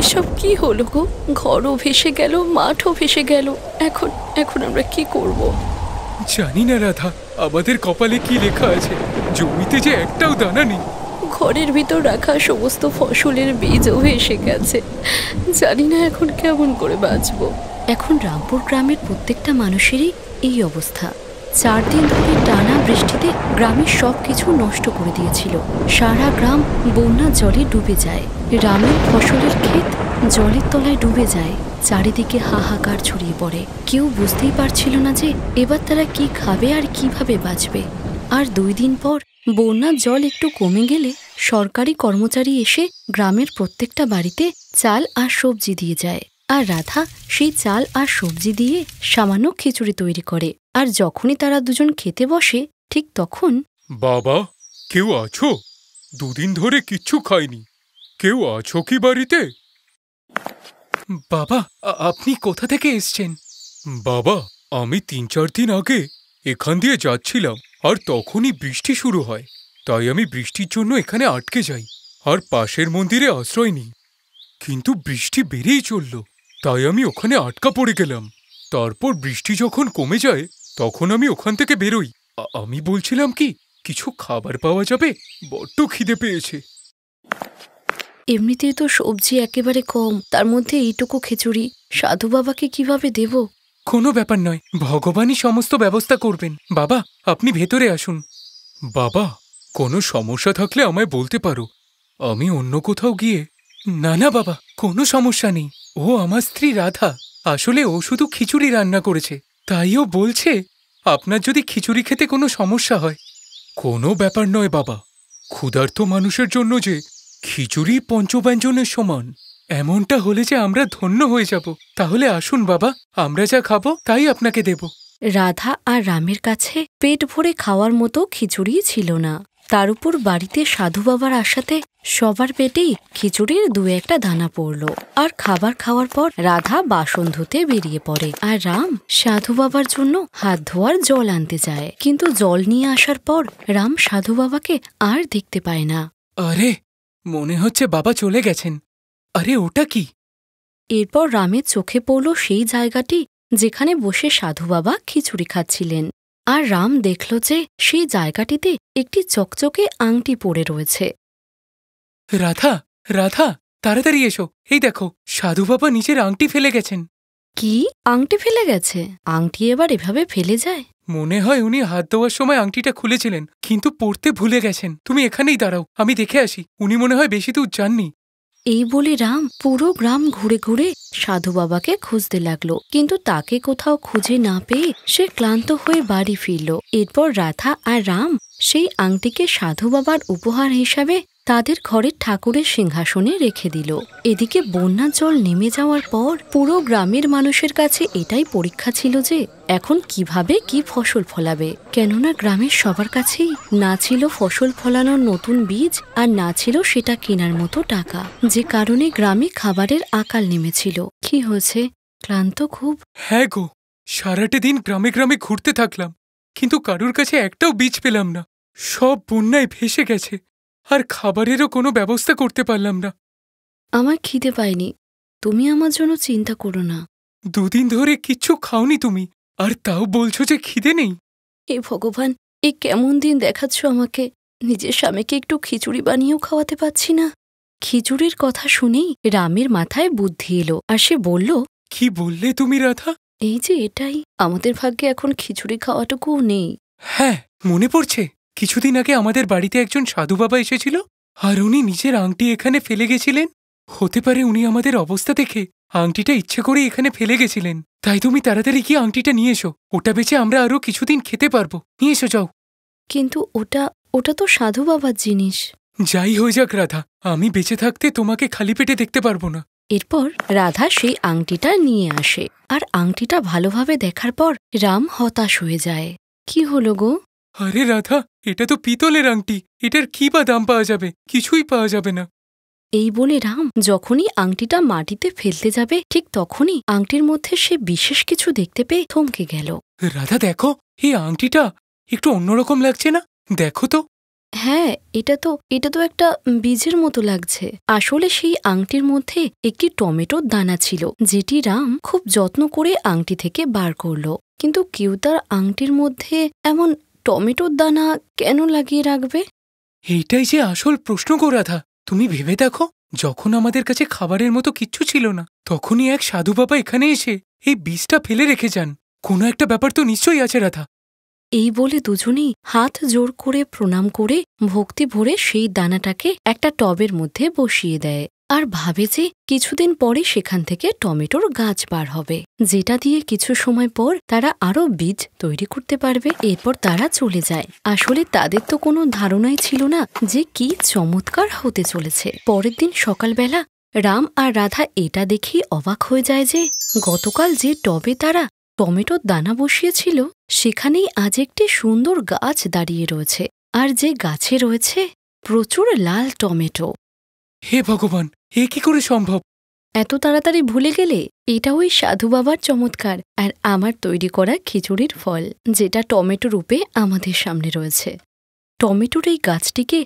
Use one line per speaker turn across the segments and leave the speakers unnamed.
এসব কি হলো গো ঘরও ভেসে গেল মাঠও ভেসে গেল এখন এখন আমরা কি করব
জানি না রাধা আমাদের কপালে কি লেখা আছে জমিতে যে একটাও দানা নেই
ঘরের ভিতর রাখা সমস্ত ফসলের বীজও ভেসে গেছে জানি না এখন কেমন করে বাঁচব এখন রামপুর গ্রামের প্রত্যেকটা মানুষেরই এই অবস্থা চার দিন ধরে টানা বৃষ্টিতে গ্রামের সব কিছু নষ্ট করে দিয়েছিল সারা গ্রাম বন্যা জলে ডুবে যায় রামের ফসলের ক্ষেত জলের তলায় ডুবে যায় চারিদিকে হাহাকার ছড়িয়ে পড়ে কেউ বুঝতেই পারছিল না যে এবার তারা কি খাবে আর কিভাবে বাঁচবে আর দুই দিন পর বন্যার জল একটু কমে গেলে সরকারি কর্মচারী এসে গ্রামের প্রত্যেকটা বাড়িতে চাল আর সবজি দিয়ে যায় আর রাধা সেই চাল আর সবজি দিয়ে সামান্য খিচুড়ি তৈরি করে আর যখনই তারা দুজন খেতে বসে ঠিক তখন
বাবা কেউ আছো দুদিন ধরে কিচ্ছু খাইনি কেউ আছো কি বাড়িতে বাবা আপনি কোথা থেকে এসছেন বাবা আমি তিন চার দিন আগে এখান দিয়ে যাচ্ছিলাম আর তখনই বৃষ্টি শুরু হয় তাই আমি বৃষ্টির জন্য এখানে আটকে যাই আর পাশের মন্দিরে আশ্রয় নিই কিন্তু বৃষ্টি বেড়েই চলল তাই আমি ওখানে আটকা পড়ে গেলাম তারপর বৃষ্টি যখন কমে যায় তখন আমি ওখান থেকে বেরোই আমি বলছিলাম কি কিছু খাবার পাওয়া যাবে বড্ড খিদে পেয়েছে
এমনিতেই তো সবজি একেবারে কম তার মধ্যে এইটুকু খিচুড়ি সাধু বাবাকে কিভাবে দেব
কোনো ব্যাপার নয় ভগবানই সমস্ত ব্যবস্থা করবেন বাবা আপনি ভেতরে আসুন বাবা কোনো সমস্যা থাকলে আমায় বলতে পারো আমি অন্য কোথাও গিয়ে না না বাবা কোনো সমস্যা নেই ও আমার স্ত্রী রাধা আসলে ও শুধু খিচুড়ি রান্না করেছে তাই ও বলছে আপনার যদি খিচুড়ি খেতে কোনো সমস্যা হয় কোনো ব্যাপার নয় বাবা ক্ষুধার্ত মানুষের জন্য যে খিচুড়ি পঞ্চব্যঞ্জনের সমান এমনটা হলে যে আমরা ধন্য হয়ে যাব তাহলে আসুন বাবা আমরা যা খাবো তাই আপনাকে দেব
রাধা আর রামের কাছে পেট ভরে খাওয়ার মতো খিচুড়ি ছিল না তার উপর বাড়িতে সাধু বাবার আসাতে সবার পেটেই খিচুড়ির দু একটা দানা পড়ল আর খাবার খাওয়ার পর রাধা বাসন ধুতে বেরিয়ে পড়ে আর রাম সাধু বাবার জন্য হাত ধোয়ার জল আনতে যায় কিন্তু জল নিয়ে আসার পর রাম সাধু বাবাকে আর দেখতে পায় না
আরে মনে হচ্ছে বাবা চলে গেছেন আরে ওটা কি
এরপর রামের চোখে পড়ল সেই জায়গাটি যেখানে বসে সাধু বাবা খিচুড়ি খাচ্ছিলেন আর রাম দেখল যে সেই জায়গাটিতে একটি চকচকে আংটি পড়ে রয়েছে রাধা রাধা
তাড়াতাড়ি এসো এই দেখো সাধু বাবা নিজের আংটি ফেলে গেছেন কি আংটি ফেলে গেছে আংটি এবার এভাবে ফেলে যায় মনে হয় উনি হাত দেওয়ার সময় আংটিটা খুলেছিলেন কিন্তু পড়তে ভুলে গেছেন তুমি এখানেই দাঁড়াও আমি দেখে আসি উনি মনে হয় বেশি দূর যাননি
এই বলে রাম পুরো গ্রাম ঘুরে ঘুরে সাধু বাবাকে খুঁজতে লাগলো কিন্তু তাকে কোথাও খুঁজে না পেয়ে সে ক্লান্ত হয়ে বাড়ি ফিরল এরপর রাধা আর রাম সেই আংটিকে সাধু বাবার উপহার হিসাবে তাদের ঘরের ঠাকুরের সিংহাসনে রেখে দিল এদিকে বন্যার জল নেমে যাওয়ার পর পুরো গ্রামের মানুষের কাছে এটাই পরীক্ষা ছিল যে এখন কিভাবে কি ফসল ফলাবে কেননা গ্রামের সবার কাছেই না ছিল ফসল ফলানোর নতুন বীজ আর না ছিল সেটা কেনার মতো টাকা যে কারণে গ্রামে খাবারের আকাল নেমেছিল কি হয়েছে ক্লান্ত খুব
হ্যাঁ গো সারাটা দিন গ্রামে গ্রামে ঘুরতে থাকলাম কিন্তু কারুর কাছে একটাও বীজ পেলাম না সব বন্যায় ভেসে গেছে আর খাবারেরও কোনো ব্যবস্থা করতে পারলাম না
আমার খিদে পায়নি তুমি আমার জন্য চিন্তা করো না
দুদিন ধরে কিচ্ছু খাওনি তুমি আর তাও বলছো যে খিদে নেই
এ ভগবান এ কেমন দিন দেখাচ্ছ আমাকে নিজের স্বামীকে একটু খিচুড়ি বানিয়েও খাওয়াতে পাচ্ছি না খিচুড়ির কথা শুনেই রামের মাথায় বুদ্ধি এলো আর সে বলল কি বললে তুমি রাধা এই যে এটাই আমাদের ভাগ্যে এখন খিচুড়ি খাওয়াটুকুও নেই
হ্যাঁ মনে পড়ছে কিছুদিন আগে আমাদের বাড়িতে একজন সাধু বাবা এসেছিল আর উনি নিজের আংটি এখানে ফেলে গেছিলেন হতে পারে উনি আমাদের অবস্থা দেখে আংটিটা ইচ্ছে করে এখানে ফেলে গেছিলেন তাই তুমি তাড়াতাড়ি গিয়ে আংটিটা নিয়ে এসো ওটা বেচে আমরা আরও কিছুদিন খেতে পারবো নিয়ে এসো যাও
কিন্তু ওটা ওটা তো সাধু বাবার জিনিস
যাই হয়ে যাক রাধা আমি বেঁচে থাকতে তোমাকে খালি পেটে দেখতে পারবো না
এরপর রাধা সেই আংটিটা নিয়ে আসে আর আংটিটা ভালোভাবে দেখার পর রাম হতাশ হয়ে যায় কি হলো গো
আরে রাধা এটা তো পিতলের আংটি এটার কি বা দাম পাওয়া যাবে কিছুই পাওয়া যাবে না
এই বলে রাম যখনই আংটিটা মাটিতে ফেলতে যাবে ঠিক তখনই আংটির মধ্যে সে বিশেষ কিছু
দেখতে পেয়ে থমকে গেল রাধা দেখো এই আংটিটা একটু অন্যরকম লাগছে না দেখো তো
হ্যাঁ এটা তো এটা তো একটা বীজের মতো লাগছে আসলে সেই আংটির মধ্যে একটি টমেটোর দানা ছিল যেটি রাম খুব যত্ন করে আংটি থেকে বার করল কিন্তু কেউ তার আংটির মধ্যে এমন টমেটোর দানা কেন লাগিয়ে রাখবে
এইটাই যে আসল প্রশ্ন গোরাধা তুমি ভেবে দেখো যখন আমাদের কাছে খাবারের মতো কিচ্ছু ছিল না তখনই এক সাধু বাবা এখানে এসে এই বীজটা ফেলে রেখে যান কোনো একটা ব্যাপার তো নিশ্চয়ই আছে রাধা
এই বলে দুজনেই হাত জোর করে প্রণাম করে ভক্তি ভরে সেই দানাটাকে একটা টবের মধ্যে বসিয়ে দেয় আর ভাবে যে কিছুদিন পরে সেখান থেকে টমেটোর গাছ বার হবে যেটা দিয়ে কিছু সময় পর তারা আরও বীজ তৈরি করতে পারবে এরপর তারা চলে যায় আসলে তাদের তো কোনো ধারণাই ছিল না যে কি চমৎকার হতে চলেছে পরের দিন সকালবেলা রাম আর রাধা এটা দেখেই অবাক হয়ে যায় যে গতকাল যে টবে তারা টমেটোর দানা বসিয়েছিল সেখানেই আজ একটি সুন্দর গাছ দাঁড়িয়ে রয়েছে আর যে গাছে রয়েছে প্রচুর লাল টমেটো হে ভগবান এ কি করে সম্ভব এত তাড়াতাড়ি ভুলে গেলে এটা ওই সাধু বাবার চমৎকার আর আমার তৈরি করা খিচুড়ির ফল যেটা টমেটো রূপে আমাদের সামনে রয়েছে টমেটোর এই গাছটিকে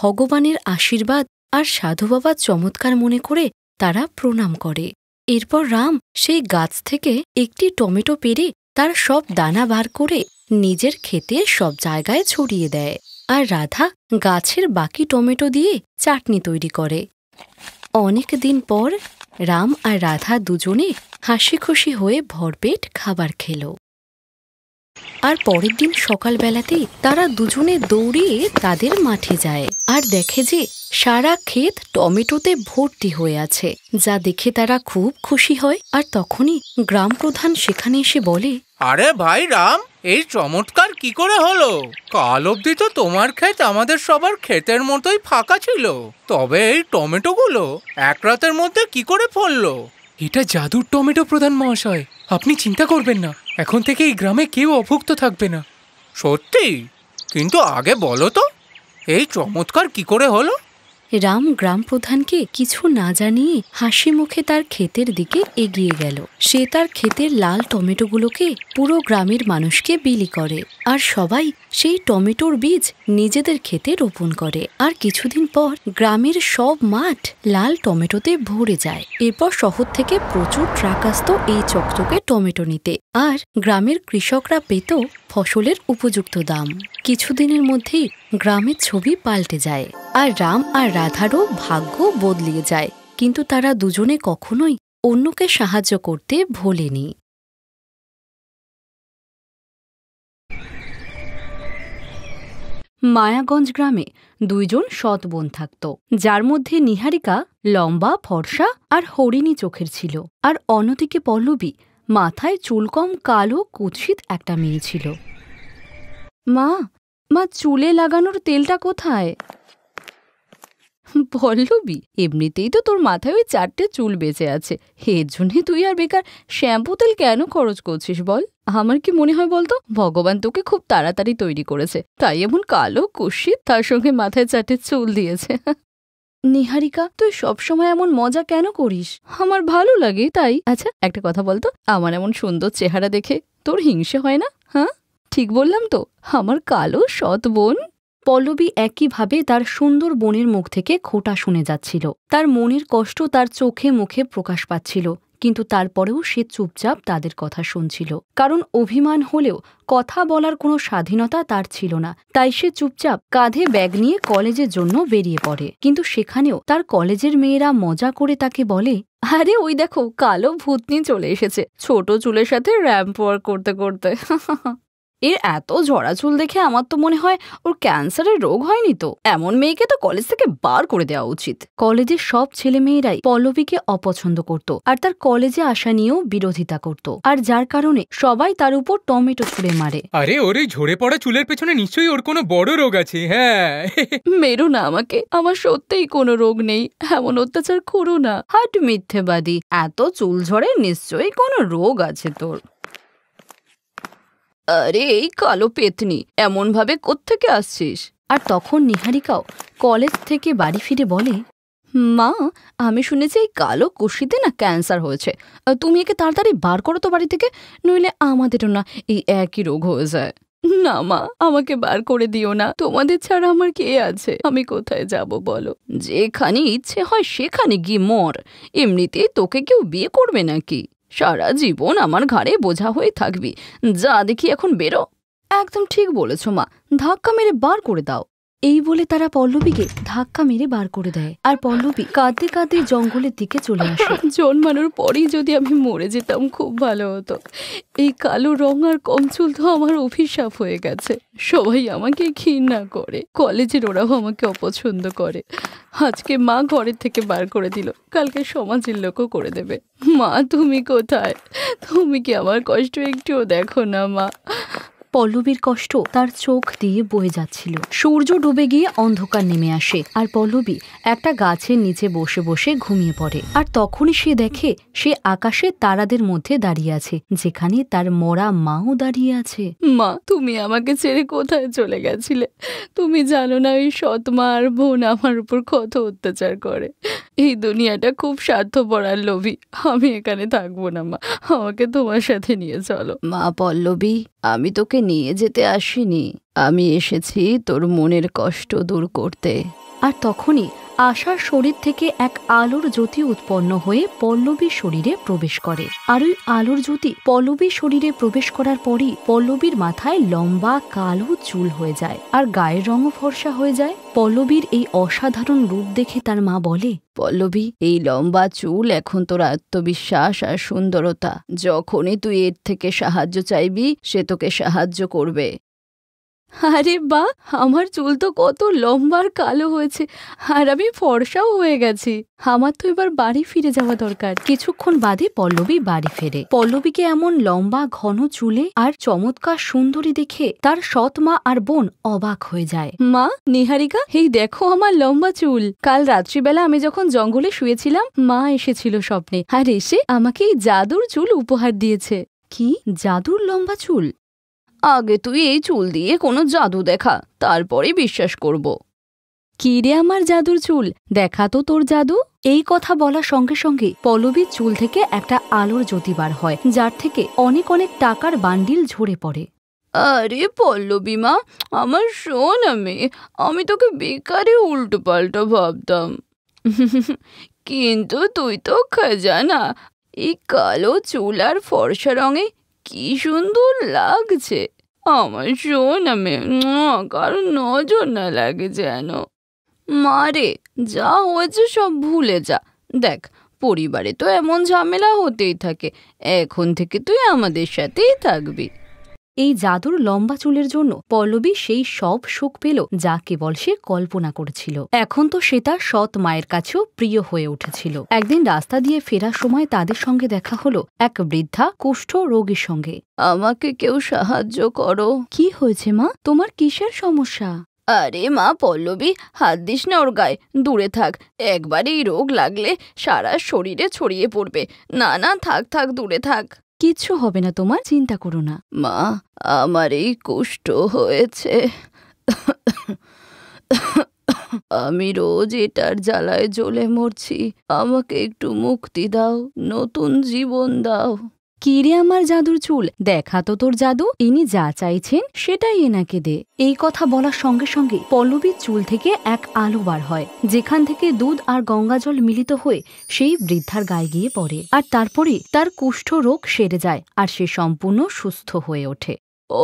ভগবানের আশীর্বাদ আর সাধু বাবার চমৎকার মনে করে তারা প্রণাম করে এরপর রাম সেই গাছ থেকে একটি টমেটো পেরে তার সব দানা বার করে নিজের খেতে সব জায়গায় ছড়িয়ে দেয় আর রাধা গাছের বাকি টমেটো দিয়ে চাটনি তৈরি করে অনেক দিন পর রাম আর রাধা দুজনে হাসি খুশি হয়ে ভরপেট খাবার খেল আর পরের দিন সকালবেলাতেই তারা দুজনে দৌড়িয়ে তাদের মাঠে যায় আর দেখে যে সারা ক্ষেত টমেটোতে ভর্তি হয়ে আছে যা দেখে তারা খুব খুশি হয় আর তখনই গ্রাম প্রধান সেখানে
এসে বলে আরে ভাই রাম এই চমৎকার কি করে হলো কাল অব্দি তো তোমার ক্ষেত আমাদের সবার ক্ষেতের মতোই ফাঁকা ছিল তবে এই টমেটোগুলো এক রাতের মধ্যে কি করে ফললো এটা জাদুর টমেটো প্রধান মহাশয় আপনি চিন্তা করবেন না এখন থেকে এই গ্রামে কেউ অভুক্ত থাকবে না সত্যি কিন্তু আগে বলো তো এই চমৎকার কি করে হলো
রাম গ্রাম প্রধানকে কিছু না জানিয়ে হাসি মুখে তার ক্ষেতের দিকে এগিয়ে গেল সে তার ক্ষেতের লাল টমেটোগুলোকে পুরো গ্রামের মানুষকে বিলি করে আর সবাই সেই টমেটোর বীজ নিজেদের ক্ষেতে রোপণ করে আর কিছুদিন পর গ্রামের সব মাঠ লাল টমেটোতে ভরে যায় এরপর শহর থেকে প্রচুর ট্রাক আসত এই চকচকে টমেটো নিতে আর গ্রামের কৃষকরা পেত ফসলের উপযুক্ত দাম কিছুদিনের মধ্যেই গ্রামের ছবি পাল্টে যায় আর রাম আর রাধারও ভাগ্য বদলিয়ে যায় কিন্তু তারা দুজনে কখনোই অন্যকে সাহায্য করতে ভোলেনি মায়াগঞ্জ গ্রামে দুইজন সৎ বোন থাকত যার মধ্যে নিহারিকা লম্বা ফর্সা আর হরিণী চোখের ছিল আর অন্যদিকে পল্লবী মাথায় চুল কম কালো কুৎসিত একটা মেয়ে ছিল মা মা চুলে লাগানোর তেলটা কোথায় পল্লবী এমনিতেই তো তোর মাথায় ওই চারটে চুল বেঁচে আছে এর জন্যে তুই আর বেকার শ্যাম্পু তেল কেন খরচ করছিস বল আমার কি মনে হয় বলতো ভগবান তোকে খুব তাড়াতাড়ি তৈরি করেছে তাই এমন কালো কুশিত তার সঙ্গে মাথায় চারটে চুল দিয়েছে নিহারিকা তুই সবসময় এমন মজা কেন করিস আমার ভালো লাগে তাই আচ্ছা একটা কথা বলতো আমার এমন সুন্দর চেহারা দেখে তোর হিংসে হয় না হ্যাঁ ঠিক বললাম তো আমার কালো সৎ বোন পল্লবী একইভাবে তার সুন্দর বোনের মুখ থেকে খোটা শুনে যাচ্ছিল তার মনের কষ্ট তার চোখে মুখে প্রকাশ পাচ্ছিল কিন্তু তারপরেও সে চুপচাপ তাদের কথা শুনছিল কারণ অভিমান হলেও কথা বলার কোনো স্বাধীনতা তার ছিল না তাই সে চুপচাপ কাঁধে ব্যাগ নিয়ে কলেজের জন্য বেরিয়ে পড়ে কিন্তু সেখানেও তার কলেজের মেয়েরা মজা করে তাকে বলে আরে ওই দেখো কালো ভূতনি চলে এসেছে ছোট চুলের সাথে র্যাম্প ওয়ার করতে করতে এর এত ঝরা চুল দেখে আমার তো মনে হয় ওর ক্যান্সারের রোগ হয়নি তো এমন মেয়েকে তো কলেজ থেকে বার করে দেওয়া উচিত কলেজের সব ছেলে মেয়েরাই পল্লবীকে অপছন্দ করত আর তার কলেজে আসা নিয়েও বিরোধিতা করত আর যার কারণে সবাই তার উপর টমেটো ছুড়ে মারে
আরে ওর এই ঝরে পড়া চুলের পেছনে নিশ্চয়ই ওর কোনো বড় রোগ আছে হ্যাঁ
মেরো না আমাকে আমার সত্যিই কোনো রোগ নেই এমন অত্যাচার করো না হাট মিথ্যেবাদী এত চুল ঝরে নিশ্চয়ই কোনো রোগ আছে তোর আরে এই কালো পেতনি এমনভাবে কোত্থেকে আসছিস আর তখন নিহারিকাও কলেজ থেকে বাড়ি ফিরে বলে মা আমি শুনেছি এই কালো কুশিতে না ক্যান্সার হয়েছে তুমি একে তাড়াতাড়ি বার করো তো বাড়ি থেকে নইলে আমাদেরও না এই একই রোগ হয়ে যায় না মা আমাকে বার করে দিও না তোমাদের ছাড়া আমার কে আছে আমি কোথায় যাব বলো যেখানে ইচ্ছে হয় সেখানে গিয়ে মর এমনিতেই তোকে কেউ বিয়ে করবে নাকি সারা জীবন আমার ঘাড়ে বোঝা হয়ে থাকবি যা দেখি এখন বেরো একদম ঠিক বলেছ মা ধাক্কা মেরে বার করে দাও এই বলে তারা পল্লবীকে ধাক্কা মেরে বার করে দেয় আর পল্লবী কাঁদতে কাঁদতে জঙ্গলের দিকে চলে আসে জন্মানোর পরেই যদি আমি মরে যেতাম খুব ভালো হতো এই কালো রং আর কমচুল তো আমার অভিশাপ হয়ে গেছে সবাই আমাকে ঘৃণা করে কলেজের ওরাও আমাকে অপছন্দ করে আজকে মা ঘরের থেকে বার করে দিল কালকে সমাজের লোকও করে দেবে মা তুমি কোথায় তুমি কি আমার কষ্ট একটুও দেখো না মা পল্লবীর কষ্ট তার চোখ দিয়ে বয়ে যাচ্ছিল সূর্য ডুবে গিয়ে অন্ধকার নেমে আসে আর পল্লবী একটা গাছের নিচে বসে বসে ঘুমিয়ে পড়ে আর তখনই সে দেখে সে আকাশে তারাদের মধ্যে দাঁড়িয়ে আছে যেখানে তার মরা মাও দাঁড়িয়ে আছে মা তুমি আমাকে ছেড়ে কোথায় চলে গেছিলে তুমি জানো না ওই সৎ মা আর বোন আমার উপর কত অত্যাচার করে এই দুনিয়াটা খুব স্বার্থপরার লোভী আমি এখানে থাকবো না মা আমাকে তোমার সাথে নিয়ে চলো মা পল্লবী আমি তোকে নিয়ে যেতে আসিনি আমি এসেছি তোর মনের কষ্ট দূর করতে আর তখনই আশার শরীর থেকে এক আলোর জ্যোতি উৎপন্ন হয়ে পল্লবীর শরীরে প্রবেশ করে আর ওই আলোর জ্যোতি পল্লবীর শরীরে প্রবেশ করার পরই পল্লবীর মাথায় লম্বা কালো চুল হয়ে যায় আর গায়ের রঙও ফর্সা হয়ে যায় পল্লবীর এই অসাধারণ রূপ দেখে তার মা বলে পল্লবী এই লম্বা চুল এখন তোর আত্মবিশ্বাস আর সুন্দরতা যখনই তুই এর থেকে সাহায্য চাইবি সে তোকে সাহায্য করবে আরে বা আমার চুল তো কত লম্বার কালো হয়েছে আর আমি ফর্সাও হয়ে গেছি আমার তো এবার বাড়ি ফিরে যাওয়া দরকার কিছুক্ষণ বাদে পল্লবী বাড়ি ফেরে পল্লবীকে এমন লম্বা ঘন চুলে আর চমৎকার সুন্দরী দেখে তার সৎ মা আর বোন অবাক হয়ে যায় মা নিহারিকা এই দেখো আমার লম্বা চুল কাল রাত্রিবেলা আমি যখন জঙ্গলে শুয়েছিলাম মা এসেছিল স্বপ্নে আর এসে আমাকে এই জাদুর চুল উপহার দিয়েছে কি জাদুর লম্বা চুল আগে তুই এই চুল দিয়ে কোনো জাদু দেখা তারপরে বিশ্বাস করব কি রে আমার জাদুর চুল দেখা তো তোর জাদু এই কথা বলার সঙ্গে সঙ্গে পল্লবীর চুল থেকে একটা আলোর জ্যোতি বার হয় যার থেকে অনেক অনেক টাকার বান্ডিল ঝরে পড়ে আরে পল্লবী মা আমার শোন আমি আমি তোকে বেকারে উল্টো পাল্টো ভাবতাম কিন্তু তুই তো খাজানা এই কালো চুল আর ফর্সা রঙে কি সুন্দর লাগছে আমার সোনামে কারো নজর না লাগে যেন মারে যা হয়েছে সব ভুলে যা দেখ পরিবারে তো এমন ঝামেলা হতেই থাকে এখন থেকে তুই আমাদের সাথেই থাকবি এই জাদুর লম্বা চুলের জন্য পল্লবী সেই সব সুখ পেল যা কেবল সে কল্পনা করেছিল এখন তো সে তার সৎ মায়ের কাছেও প্রিয় হয়ে উঠেছিল একদিন রাস্তা দিয়ে ফেরার সময় তাদের সঙ্গে দেখা হলো এক বৃদ্ধা কুষ্ঠ রোগীর সঙ্গে আমাকে কেউ সাহায্য করো কি হয়েছে মা তোমার কিসের সমস্যা আরে মা পল্লবী হাত দিস না ওর গায়ে দূরে থাক একবারে এই রোগ লাগলে সারা শরীরে ছড়িয়ে পড়বে না না থাক থাক দূরে থাক কিছু হবে না তোমার চিন্তা করো না মা আমার এই কুষ্ঠ হয়েছে আমি রোজ এটার জ্বালায় জ্বলে মরছি আমাকে একটু মুক্তি দাও নতুন জীবন দাও কিরে আমার জাদুর চুল দেখা তো তোর জাদু ইনি যা চাইছেন সেটাই এনাকে দে এই কথা বলার সঙ্গে সঙ্গে পল্লবীর চুল থেকে এক আলো বার হয় যেখান থেকে দুধ আর গঙ্গা জল মিলিত হয়ে সেই বৃদ্ধার গায়ে গিয়ে পড়ে আর তারপরে তার কুষ্ঠ রোগ সেরে যায় আর সে সম্পূর্ণ সুস্থ হয়ে ওঠে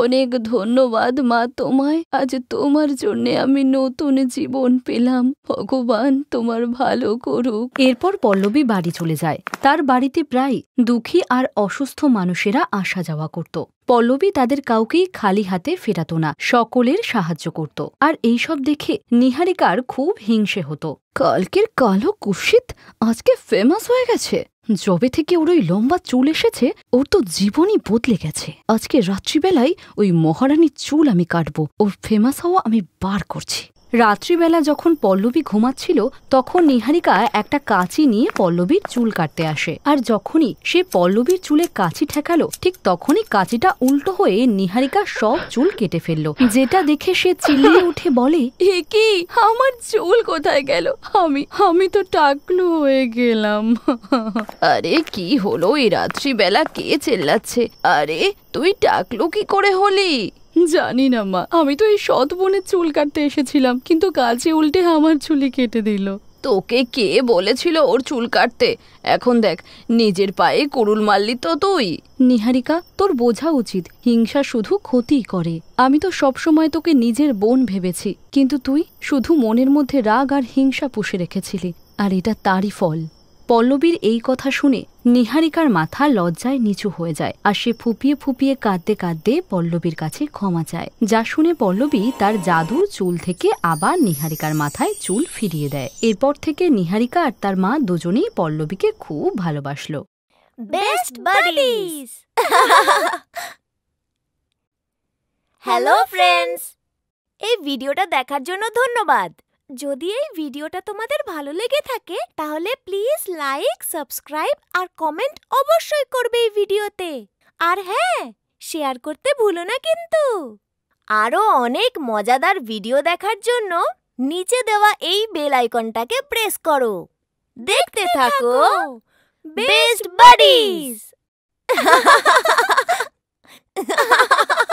অনেক ধন্যবাদ মা তোমায় আজ তোমার জন্যে আমি নতুন জীবন পেলাম ভগবান তোমার ভালো করুক এরপর পল্লবী বাড়ি চলে যায় তার বাড়িতে প্রায় দুঃখী আর অসুস্থ মানুষেরা আসা যাওয়া করত পল্লবী তাদের কাউকেই খালি হাতে ফেরাত না সকলের সাহায্য করত আর এইসব দেখে নিহারিকার খুব হিংসে হতো কালকের কালো কুশিত আজকে ফেমাস হয়ে গেছে যবে থেকে ওর ওই লম্বা চুল এসেছে ওর তো জীবনই বদলে গেছে আজকে রাত্রিবেলায় ওই মহারানীর চুল আমি কাটব ওর ফেমাস হওয়া আমি বার করছি রাত্রিবেলা যখন পল্লবী ঘুমাচ্ছিল তখন নিহারিকা একটা কাঁচি নিয়ে পল্লবীর চুল কাটতে আসে আর যখনই সে পল্লবীর চুলে কাঁচি ঠেকালো ঠিক তখনই কাঁচিটা উল্টো হয়ে নিহারিকা সব চুল কেটে ফেললো যেটা দেখে সে চিল্লিয়ে উঠে বলে কি আমার চুল কোথায় গেল আমি আমি তো টাকলু হয়ে গেলাম আরে কি হলো এই রাত্রিবেলা কে চেল্লাচ্ছে আরে তুই টাকলু কি করে হলি জানি না মা আমি তো এই সৎ বোনের চুল কাটতে এসেছিলাম কিন্তু কাজে উল্টে আমার চুলি কেটে দিল তোকে কে বলেছিল ওর চুল কাটতে এখন দেখ নিজের পায়ে কুরুল মারলি তো তুই নিহারিকা তোর বোঝা উচিত হিংসা শুধু ক্ষতি করে আমি তো সবসময় তোকে নিজের বোন ভেবেছি কিন্তু তুই শুধু মনের মধ্যে রাগ আর হিংসা পুষে রেখেছিলি আর এটা তারই ফল পল্লবীর এই কথা শুনে নিহারিকার মাথা লজ্জায় নিচু হয়ে যায় আর সে ফুপিয়ে ফুপিয়ে কাঁদতে কাঁদতে পল্লবীর কাছে ক্ষমা চায় যা শুনে পল্লবী তার জাদুর চুল থেকে আবার নিহারিকার মাথায় চুল ফিরিয়ে দেয় এরপর থেকে নিহারিকা আর তার মা দুজনেই পল্লবীকে খুব ভালোবাসলো বেস্ট হ্যালো ফ্রেন্ডস এই ভিডিওটা দেখার জন্য ধন্যবাদ যদি এই ভিডিওটা তোমাদের ভালো লেগে থাকে তাহলে প্লিজ লাইক সাবস্ক্রাইব আর কমেন্ট অবশ্যই করবে এই ভিডিওতে আর হ্যাঁ শেয়ার করতে ভুলো না কিন্তু আরও অনেক মজাদার ভিডিও দেখার জন্য নিচে দেওয়া এই বেল আইকনটাকে প্রেস করো দেখতে
থাকো বেস্ট বাডিজ